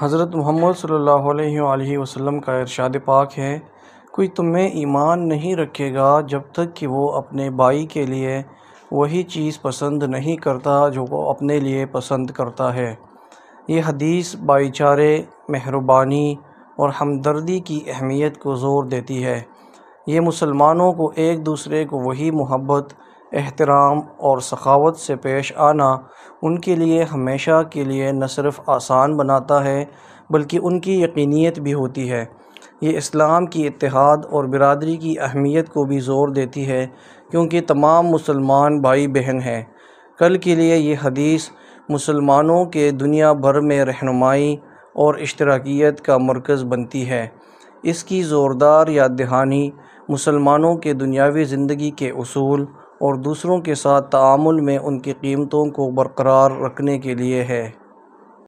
हज़रत मोहम्मद सल्लल्लाहु अलैहि वसल्लम का इरशाद पाक है कोई तुम्हें ईमान नहीं रखेगा जब तक कि वो अपने भाई के लिए वही चीज़ पसंद नहीं करता जो वो अपने लिए पसंद करता है ये हदीस भाईचारे मेहरबानी और हमदर्दी की अहमियत को ज़ोर देती है ये मुसलमानों को एक दूसरे को वही मोहब्बत एहतराम और सखावत से पेश आना उनके लिए हमेशा के लिए न सिर्फ़ आसान बनाता है बल्कि उनकी यकीनीत भी होती है ये इस्लाम की इतिहाद और बिरादरी की अहमियत को भी ज़ोर देती है क्योंकि तमाम मुसलमान भाई बहन हैं कल के लिए ये हदीस मुसलमानों के दुनिया भर में रहनुमाई और इश्तराकियत का मरकज़ बनती है इसकी ज़ोरदार याद दहानी मुसलमानों के दुनियावी ज़िंदगी के असूल और दूसरों के साथ तामुल में उनकी कीमतों को बरकरार रखने के लिए है